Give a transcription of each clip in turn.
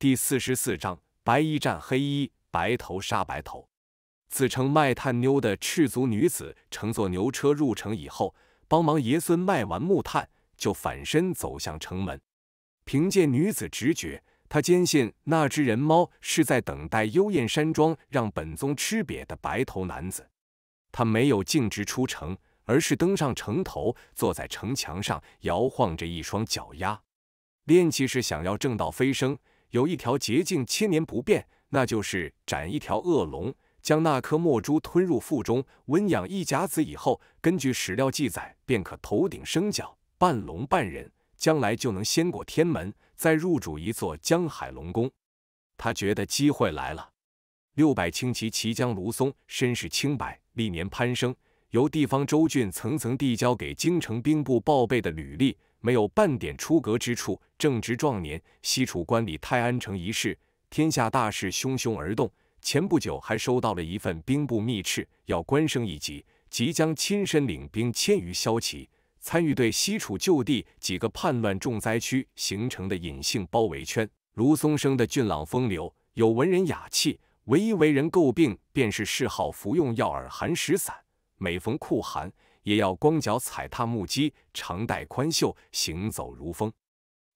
第四十四章白衣战黑衣，白头杀白头。自称卖炭妞的赤足女子乘坐牛车入城以后，帮忙爷孙卖完木炭，就反身走向城门。凭借女子直觉，她坚信那只人猫是在等待幽燕山庄让本宗吃瘪的白头男子。他没有径直出城，而是登上城头，坐在城墙上摇晃着一双脚丫。练气是想要正道飞升。有一条捷径，千年不变，那就是斩一条恶龙，将那颗墨珠吞入腹中，温养一甲子以后，根据史料记载，便可头顶生角，半龙半人，将来就能先过天门，再入主一座江海龙宫。他觉得机会来了。六百轻骑骑将卢松，身世清白，历年攀升，由地方州郡层层递交给京城兵部报备的履历。没有半点出格之处。正值壮年，西楚关里泰安城一事，天下大事汹汹而动。前不久还收到了一份兵部密敕，要官升一级，即将亲身领兵千余，骁骑，参与对西楚旧地几个叛乱重灾区形成的隐性包围圈。卢松生的俊朗风流，有文人雅气，唯一为人诟病，便是嗜好服用药饵寒食散，每逢酷寒。也要光脚踩踏木屐，长带宽袖，行走如风。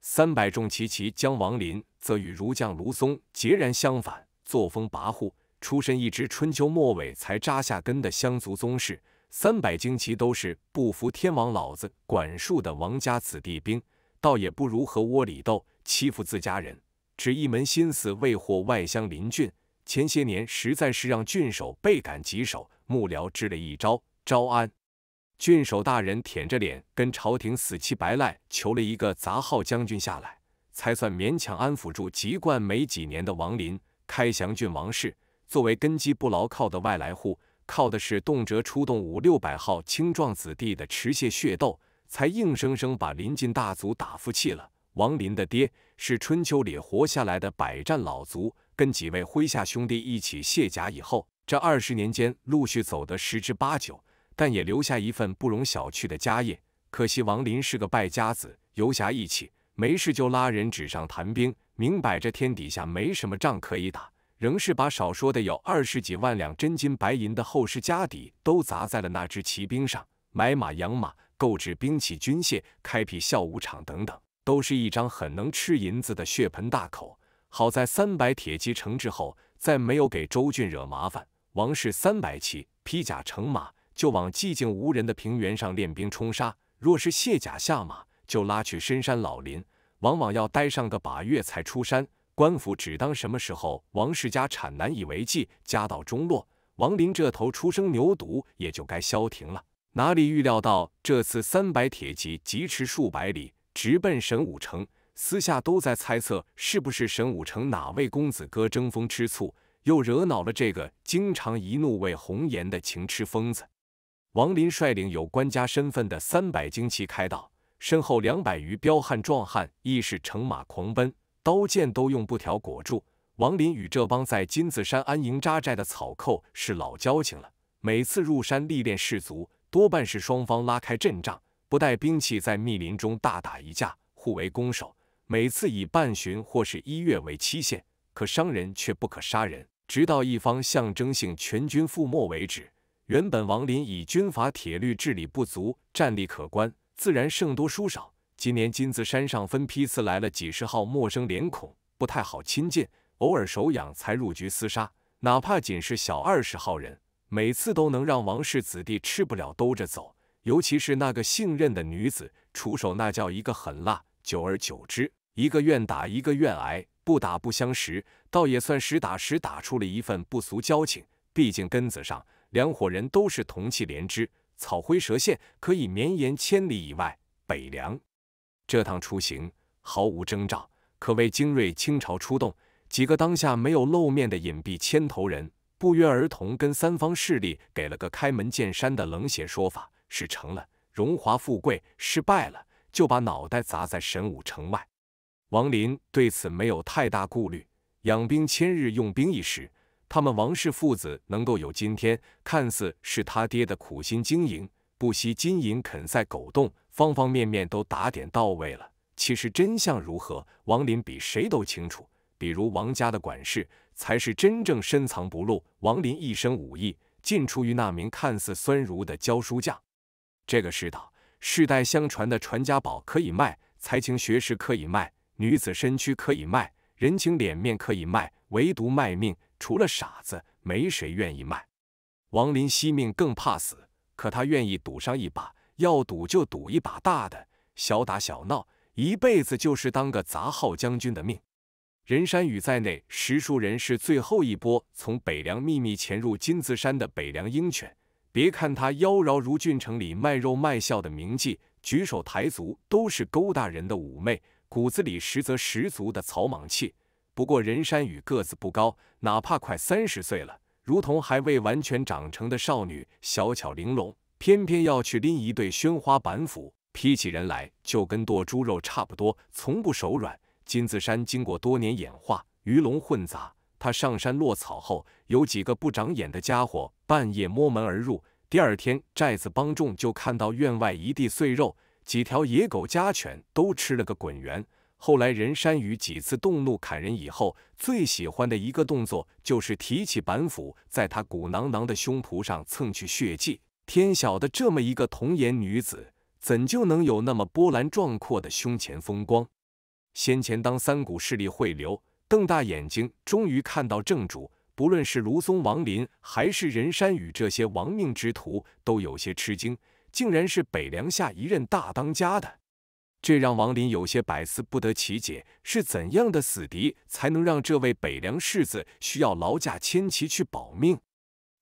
三百众骑骑将王林，则与儒将卢松截然相反，作风跋扈。出身一支春秋末尾才扎下根的乡族宗室，三百精骑都是不服天王老子管束的王家子弟兵，倒也不如何窝里斗，欺负自家人，只一门心思为祸外乡邻郡。前些年实在是让郡守倍感棘手，幕僚支了一招招安。郡守大人舔着脸跟朝廷死乞白赖求了一个杂号将军下来，才算勉强安抚住籍贯没几年的王林。开祥郡王氏作为根基不牢靠的外来户，靠的是动辄出动五六百号青壮子弟的持械血斗，才硬生生把临近大族打服气了。王林的爹是春秋里活下来的百战老卒，跟几位麾下兄弟一起卸甲以后，这二十年间陆续走得十之八九。但也留下一份不容小觑的家业。可惜王林是个败家子，游侠义气，没事就拉人纸上谈兵，明摆着天底下没什么仗可以打，仍是把少说的有二十几万两真金白银的后世家底都砸在了那支骑兵上，买马养马，购置兵器军械，开辟校武场等等，都是一张很能吃银子的血盆大口。好在三百铁骑成之后，再没有给周俊惹麻烦。王氏三百骑披甲乘马。就往寂静无人的平原上练兵冲杀，若是卸甲下马，就拉去深山老林，往往要待上个把月才出山。官府只当什么时候王氏家产难以为继，家道中落，王林这头初生牛犊也就该消停了。哪里预料到这次三百铁骑疾驰数百里，直奔神武城。私下都在猜测，是不是神武城哪位公子哥争风吃醋，又惹恼了这个经常一怒为红颜的情痴疯子。王林率领有官家身份的三百精骑开道，身后两百余彪悍壮汉亦是乘马狂奔，刀剑都用布条裹住。王林与这帮在金子山安营扎寨的草寇是老交情了，每次入山历练士卒，多半是双方拉开阵仗，不带兵器在密林中大打一架，互为攻守。每次以半旬或是一月为期限，可伤人却不可杀人，直到一方象征性全军覆没为止。原本王林以军阀铁律治理不足，战力可观，自然胜多输少。今年金子山上分批次来了几十号陌生脸孔，不太好亲近，偶尔手痒才入局厮杀。哪怕仅是小二十号人，每次都能让王氏子弟吃不了兜着走。尤其是那个姓任的女子，出手那叫一个狠辣。久而久之，一个愿打一个愿挨，不打不相识，倒也算实打实打出了一份不俗交情。毕竟根子上。两伙人都是同气连枝，草灰蛇线可以绵延千里以外。北凉这趟出行毫无征兆，可谓精锐倾巢出动。几个当下没有露面的隐蔽牵头人，不约而同跟三方势力给了个开门见山的冷血说法：是成了，荣华富贵；失败了，就把脑袋砸在神武城外。王林对此没有太大顾虑，养兵千日，用兵一时。他们王氏父子能够有今天，看似是他爹的苦心经营，不惜金银，肯赛狗洞，方方面面都打点到位了。其实真相如何，王林比谁都清楚。比如王家的管事，才是真正深藏不露。王林一身武艺，尽出于那名看似酸儒的教书匠。这个世道，世代相传的传家宝可以卖，才情学识可以卖，女子身躯可以卖，人情脸面可以卖，唯独卖命。除了傻子，没谁愿意卖。王林惜命更怕死，可他愿意赌上一把，要赌就赌一把大的，小打小闹，一辈子就是当个杂号将军的命。任山雨在内，十数人是最后一波从北凉秘密潜入金子山的北凉鹰犬。别看他妖娆如郡城里卖肉卖笑的名妓，举手抬足都是勾搭人的妩媚，骨子里实则十足的草莽气。不过任山雨个子不高，哪怕快三十岁了，如同还未完全长成的少女，小巧玲珑。偏偏要去拎一对宣花板斧，劈起人来就跟剁猪肉差不多，从不手软。金子山经过多年演化，鱼龙混杂。他上山落草后，有几个不长眼的家伙半夜摸门而入，第二天寨子帮众就看到院外一地碎肉，几条野狗家犬都吃了个滚圆。后来，任山雨几次动怒砍人以后，最喜欢的一个动作就是提起板斧，在他鼓囊囊的胸脯上蹭去血迹。天晓得，这么一个童颜女子，怎就能有那么波澜壮阔的胸前风光？先前当三股势力汇流，瞪大眼睛，终于看到正主。不论是卢松、王林，还是任山雨这些亡命之徒，都有些吃惊，竟然是北凉下一任大当家的。这让王林有些百思不得其解：是怎样的死敌才能让这位北凉世子需要劳驾千骑去保命？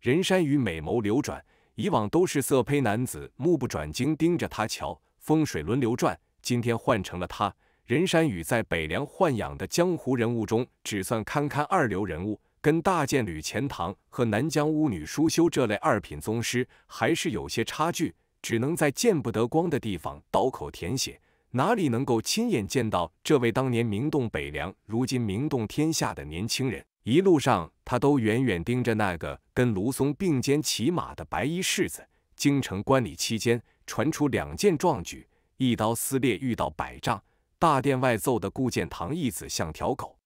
任山雨美眸流转，以往都是色胚男子目不转睛盯着他瞧，风水轮流转，今天换成了他。任山雨在北凉豢养的江湖人物中，只算堪堪二流人物，跟大剑吕钱塘和南疆巫女舒修这类二品宗师还是有些差距，只能在见不得光的地方刀口舔血。哪里能够亲眼见到这位当年名动北凉，如今名动天下的年轻人？一路上，他都远远盯着那个跟卢松并肩骑马的白衣世子。京城观礼期间传出两件壮举：一刀撕裂遇到百丈大殿外奏的顾建堂义子像条狗。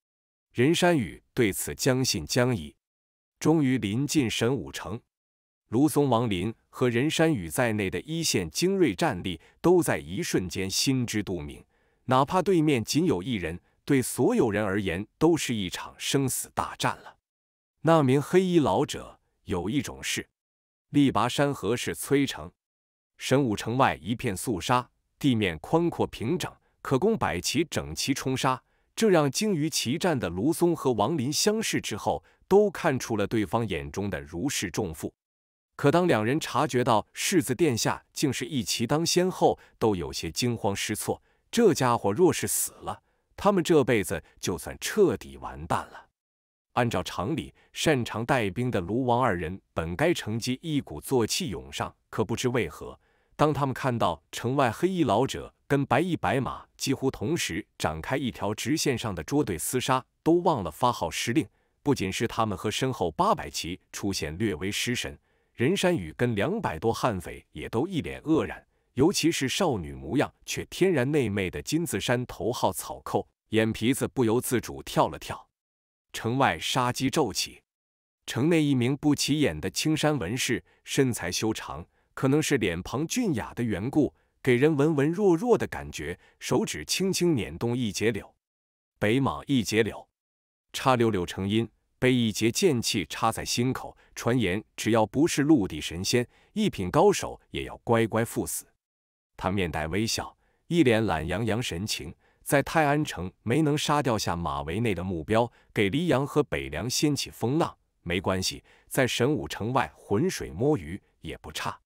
任山雨对此将信将疑。终于临近神武城。卢松、王林和任山雨在内的一线精锐战力，都在一瞬间心知肚明。哪怕对面仅有一人，对所有人而言都是一场生死大战了。那名黑衣老者有一种势，力拔山河是崔城，神武城外一片肃杀，地面宽阔平整，可供百骑整齐冲杀。这让精于骑战的卢松和王林相视之后，都看出了对方眼中的如释重负。可当两人察觉到世子殿下竟是一骑当先后，都有些惊慌失措。这家伙若是死了，他们这辈子就算彻底完蛋了。按照常理，擅长带兵的卢王二人本该乘机一鼓作气涌上，可不知为何，当他们看到城外黑衣老者跟白衣白马几乎同时展开一条直线上的捉对厮杀，都忘了发号施令。不仅是他们和身后八百骑出现略微失神。任山雨跟两百多悍匪也都一脸愕然，尤其是少女模样却天然内媚的金子山头号草寇，眼皮子不由自主跳了跳。城外杀机骤起，城内一名不起眼的青衫文士，身材修长，可能是脸庞俊雅的缘故，给人文文弱弱的感觉，手指轻轻捻动一截柳，北莽一截柳，插柳柳成荫。被一截剑气插在心口，传言只要不是陆地神仙，一品高手也要乖乖赴死。他面带微笑，一脸懒洋洋神情，在泰安城没能杀掉下马维内的目标，给黎阳和北凉掀起风浪，没关系，在神武城外浑水摸鱼也不差。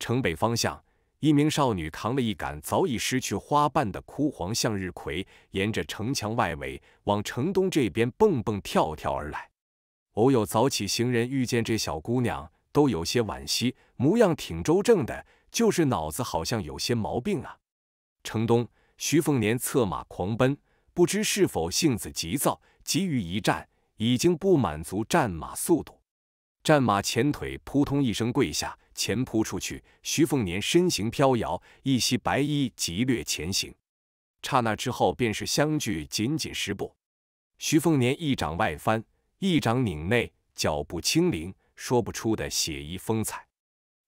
城北方向。一名少女扛了一杆早已失去花瓣的枯黄向日葵，沿着城墙外围往城东这边蹦蹦跳跳而来。偶有早起行人遇见这小姑娘，都有些惋惜，模样挺周正的，就是脑子好像有些毛病啊。城东，徐凤年策马狂奔，不知是否性子急躁，急于一战，已经不满足战马速度，战马前腿扑通一声跪下。前扑出去，徐凤年身形飘摇，一袭白衣急掠前行。刹那之后，便是相距仅仅十步。徐凤年一掌外翻，一掌拧内，脚步轻灵，说不出的写意风采。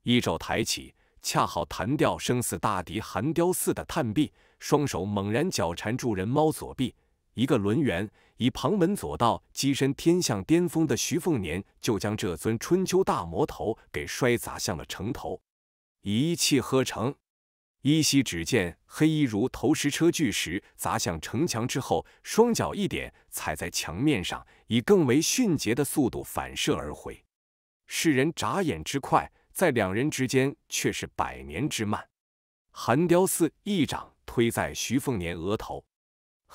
一手抬起，恰好弹掉生死大敌寒雕似的探臂，双手猛然绞缠住人猫左臂，一个轮圆。以旁门左道跻身天象巅峰的徐凤年，就将这尊春秋大魔头给摔砸向了城头，一气呵成。依稀只见黑衣如投石车巨石砸向城墙之后，双脚一点踩在墙面上，以更为迅捷的速度反射而回。世人眨眼之快，在两人之间却是百年之慢。韩雕寺一掌推在徐凤年额头。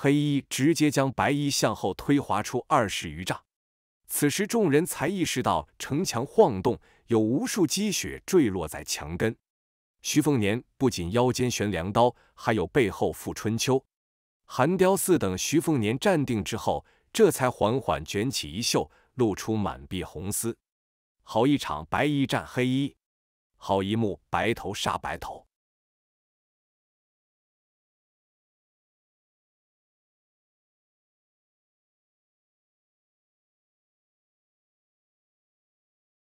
黑衣直接将白衣向后推滑出二十余丈，此时众人才意识到城墙晃动，有无数积雪坠落在墙根。徐凤年不仅腰间悬梁刀，还有背后负春秋。韩雕寺等徐凤年站定之后，这才缓缓卷起衣袖，露出满臂红丝。好一场白衣战黑衣，好一幕白头杀白头。